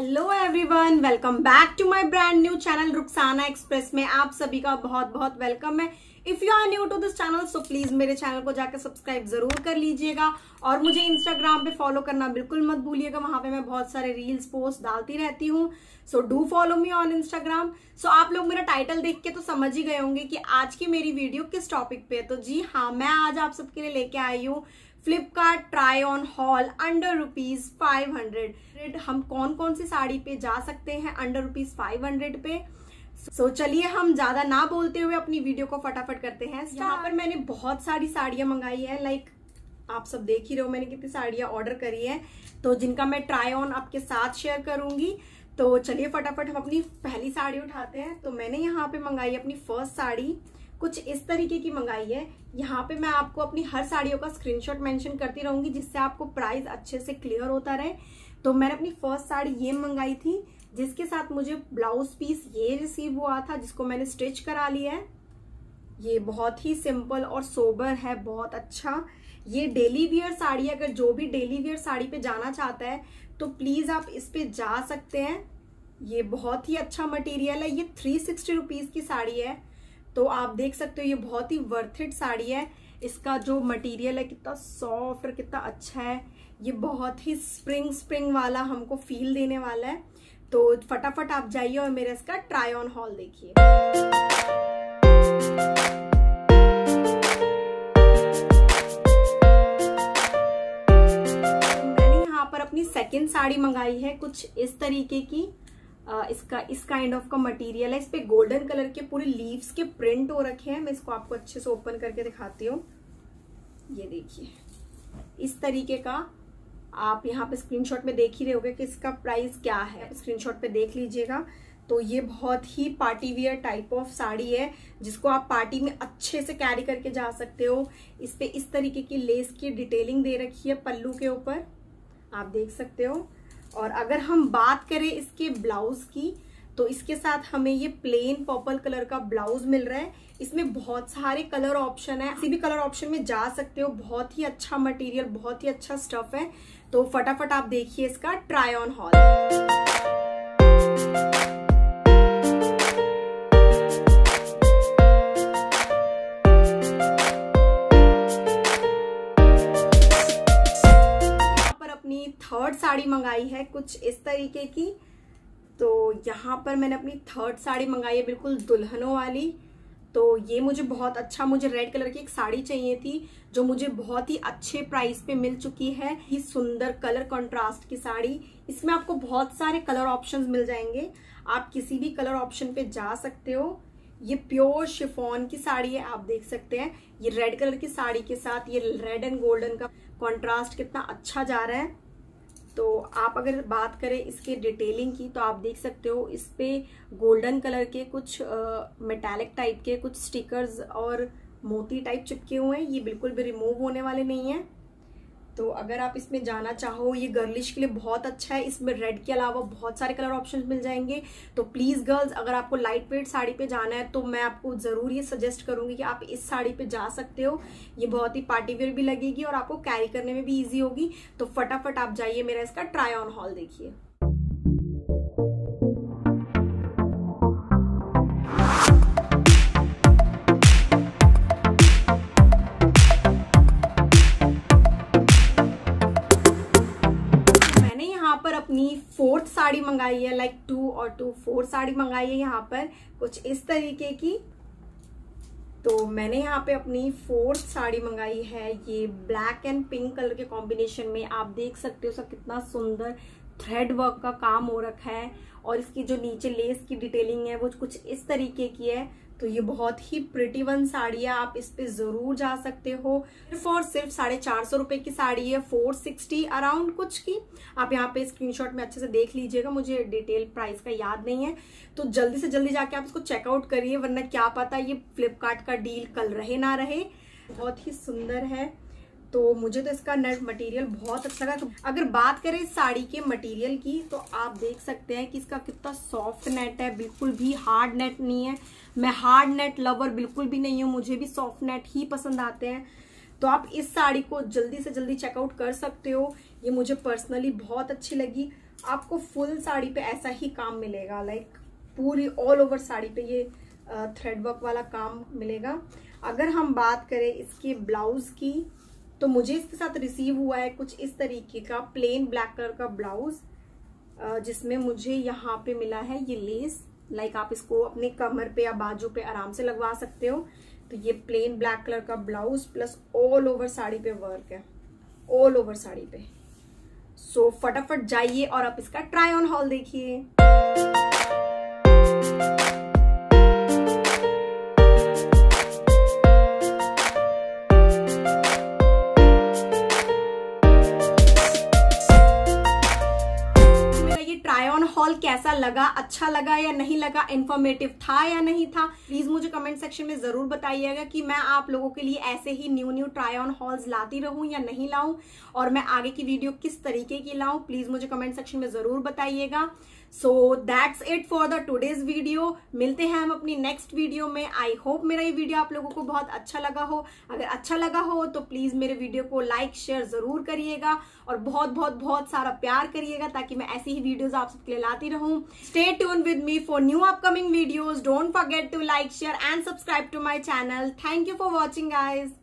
Hello everyone welcome back to my brand new channel Ruksana express में आप सभी का बहुत बहुत वेलकम है if you are new to this channel so please मेरे चैनल को जाकर सब्सक्राइब जरूर कर लीजिएगा और मुझे इंस्टाग्राम पे फॉलो करना बिल्कुल मत भूलिएगा वहां पे मैं बहुत सारे रील्स पोस्ट डालती रहती हूँ so do follow me on Instagram so आप लोग मेरा टाइटल देख के तो समझ ही गए होंगे कि आज की मेरी वीडियो किस टॉपिक पे है तो जी हाँ मैं आज आप सबके लिए लेके आई हूँ Flipkart try on haul under rupees five hundred हम कौन कौन सी साड़ी पे जा सकते हैं अंडर रुपीज फाइव हंड्रेड पे सो so, चलिए हम ज्यादा ना बोलते हुए अपनी वीडियो को फटाफट करते हैं यहाँ पर मैंने बहुत सारी साड़ियां मंगाई है लाइक आप सब देख ही रहे हो मैंने कितनी साड़ियां ऑर्डर करी है तो जिनका मैं ट्राई ऑन आपके साथ शेयर करूंगी तो चलिए फटाफट हम अपनी पहली साड़ी उठाते हैं तो मैंने यहाँ पे मंगाई अपनी फर्स्ट साड़ी कुछ इस तरीके की मंगाई है यहाँ पे मैं आपको अपनी हर साड़ियों का स्क्रीनशॉट मेंशन करती रहूंगी जिससे आपको प्राइस अच्छे से क्लियर होता रहे तो मैंने अपनी फर्स्ट साड़ी ये मंगाई थी जिसके साथ मुझे ब्लाउज पीस ये रिसीव हुआ था जिसको मैंने स्टिच करा लिया है ये बहुत ही सिंपल और सोबर है बहुत अच्छा ये डेली वियर साड़ी है अगर जो भी डेली वियर साड़ी पे जाना चाहता है तो प्लीज़ आप इस पे जा सकते हैं ये बहुत ही अच्छा मटेरियल है ये थ्री सिक्सटी रुपीज़ की साड़ी है तो आप देख सकते हो ये बहुत ही वर्थिड साड़ी है इसका जो मटेरियल है कितना सॉफ्ट और कितना अच्छा है ये बहुत ही स्प्रिंग स्प्रिंग वाला हमको फील देने वाला है तो फटाफट आप जाइए और मेरा इसका ट्राई ऑन हॉल देखिए पर अपनी सेकेंड साड़ी मंगाई है कुछ इस तरीके की इसका इस काइंड ऑफ का मटेरियल है इस पे गोल्डन कलर के पूरे लीव्स के प्रिंट हो रखे हैं मैं इसको आपको अच्छे से ओपन करके दिखाती हूँ ये देखिए इस तरीके का आप यहाँ पे स्क्रीनशॉट में देख ही रहे होगे कि इसका प्राइस क्या है स्क्रीनशॉट पे देख लीजिएगा तो ये बहुत ही party wear type of sari है जिसको आप पार्टी में अच्छे से कैरी करके जा सकते हो इस पे इस तरीके की लेस की डिटेलिंग दे रखी है पल्लू के ऊपर आप देख सकते हो और अगर हम बात करें इसके ब्लाउज की तो इसके साथ हमें ये प्लेन पर्पल कलर का ब्लाउज मिल रहा है इसमें बहुत सारे कलर ऑप्शन है किसी भी कलर ऑप्शन में जा सकते हो बहुत ही अच्छा मटेरियल बहुत ही अच्छा स्टफ है तो फटाफट आप देखिए इसका try on haul third sari मंगाई है कुछ इस तरीके की तो यहाँ पर मैंने अपनी थर्ड साड़ी मंगाई है बिल्कुल दुल्हनों वाली तो ये मुझे बहुत अच्छा मुझे रेड कलर की एक साड़ी चाहिए थी जो मुझे बहुत ही अच्छे प्राइस पे मिल चुकी है ये सुंदर कलर कंट्रास्ट की साड़ी इसमें आपको बहुत सारे कलर ऑप्शंस मिल जाएंगे आप किसी भी कलर ऑप्शन पे जा सकते हो ये प्योर शिफोन की साड़ी है आप देख सकते हैं ये रेड कलर की साड़ी के साथ ये रेड एंड गोल्डन का कॉन्ट्रास्ट कितना अच्छा जा रहा है तो आप अगर बात करें इसके डिटेलिंग की तो आप देख सकते हो इस पर गोल्डन कलर के कुछ मेटालिक टाइप के कुछ स्टिकर्स और मोती टाइप चिपके हुए हैं ये बिल्कुल भी रिमूव होने वाले नहीं हैं तो अगर आप इसमें जाना चाहो ये गर्लिश के लिए बहुत अच्छा है इसमें रेड के अलावा बहुत सारे कलर ऑप्शंस मिल जाएंगे तो प्लीज़ गर्ल्स अगर आपको लाइट वेट साड़ी पे जाना है तो मैं आपको ज़रूर ये सजेस्ट करूंगी कि आप इस साड़ी पे जा सकते हो ये बहुत ही पार्टीवेयर भी लगेगी और आपको कैरी करने में भी ईजी होगी तो फटाफट आप जाइए मेरा इसका ट्राई ऑन हॉल देखिए अपनी फोर्थ साड़ी मंगाई है लाइक टू और टू फोर साड़ी मंगाई है यहाँ पर कुछ इस तरीके की तो मैंने यहाँ पे अपनी फोर्थ साड़ी मंगाई है ये ब्लैक एंड पिंक कलर के कॉम्बिनेशन में आप देख सकते हो सब कितना सुंदर थ्रेड वर्क का काम हो रखा है और इसकी जो नीचे लेस की डिटेलिंग है वो कुछ इस तरीके की है तो ये बहुत ही प्रिटी वन साड़ी है आप इस पे जरूर जा सकते हो सिर्फ और सिर्फ साढ़े चार सौ रुपए की साड़ी है फोर सिक्सटी अराउंड कुछ की आप यहाँ पे स्क्रीनशॉट में अच्छे से देख लीजिएगा मुझे डिटेल प्राइस का याद नहीं है तो जल्दी से जल्दी जाके आप इसको चेकआउट करिए वरना क्या पता ये फ्लिपकार्ट का डील कल रहे ना रहे बहुत ही सुंदर है तो मुझे तो इसका नेट मटेरियल बहुत अच्छा लगा तो अगर बात करें साड़ी के मटेरियल की तो आप देख सकते हैं कि इसका कितना सॉफ्ट नेट है बिल्कुल भी हार्ड नेट नहीं है मैं हार्ड नेट लवर बिल्कुल भी नहीं हूँ मुझे भी सॉफ्ट नेट ही पसंद आते हैं तो आप इस साड़ी को जल्दी से जल्दी चेकआउट कर सकते हो ये मुझे पर्सनली बहुत अच्छी लगी आपको फुल साड़ी पे ऐसा ही काम मिलेगा लाइक पूरी ऑल ओवर साड़ी पे ये थ्रेडवर्क वाला काम मिलेगा अगर हम बात करें इसके ब्लाउज की तो मुझे इसके साथ रिसीव हुआ है कुछ इस तरीके का प्लेन ब्लैक कलर का ब्लाउज जिसमें मुझे यहाँ पे मिला है ये लेस लाइक आप इसको अपने कमर पे या बाजू पे आराम से लगवा सकते हो तो ये प्लेन ब्लैक कलर का blouse plus all over sari पे वर्क है ऑल ओवर साड़ी पे सो so, फटाफट जाइए और आप इसका ट्राई ऑन हॉल देखिए कैसा लगा अच्छा लगा या नहीं लगा इन्फॉर्मेटिव था या नहीं था प्लीज मुझे कमेंट सेक्शन में जरूर बताइएगा कि मैं आप लोगों के लिए ऐसे ही new new try on hauls लाती रहूं या नहीं लाऊं और मैं आगे की वीडियो किस तरीके की लाऊं प्लीज मुझे कमेंट सेक्शन में जरूर बताइएगा so that's it for the today's video मिलते हैं हम अपनी नेक्स्ट वीडियो में आई होप मेरा ये वीडियो आप लोगों को बहुत अच्छा लगा हो अगर अच्छा लगा हो तो प्लीज मेरे वीडियो को लाइक शेयर जरूर करिएगा और बहुत बहुत बहुत सारा प्यार करिएगा ताकि मैं ऐसी ही वीडियोज आप सबके लिए लाती रहूं Stay tuned with me for new upcoming videos. Don't forget to like, share and subscribe to my channel. Thank you for watching guys.